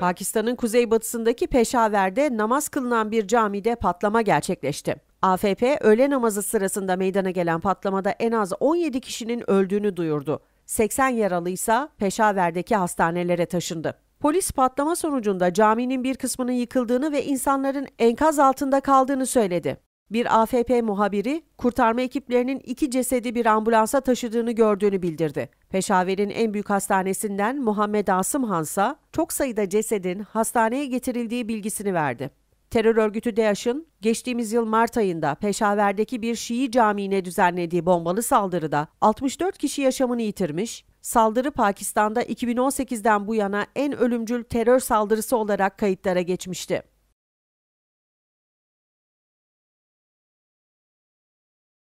Pakistan'ın kuzeybatısındaki Peşaver'de namaz kılınan bir camide patlama gerçekleşti. AFP öğle namazı sırasında meydana gelen patlamada en az 17 kişinin öldüğünü duyurdu. 80 yaralıysa Peşaver'deki hastanelere taşındı. Polis patlama sonucunda caminin bir kısmının yıkıldığını ve insanların enkaz altında kaldığını söyledi. Bir AFP muhabiri kurtarma ekiplerinin iki cesedi bir ambulansa taşıdığını gördüğünü bildirdi. Peşaver'in en büyük hastanesinden Muhammed Asım Hansa çok sayıda cesedin hastaneye getirildiği bilgisini verdi. Terör örgütü DAEŞ'ın geçtiğimiz yıl Mart ayında Peşaver'deki bir Şii camiine düzenlediği bombalı saldırıda 64 kişi yaşamını yitirmiş, saldırı Pakistan'da 2018'den bu yana en ölümcül terör saldırısı olarak kayıtlara geçmişti.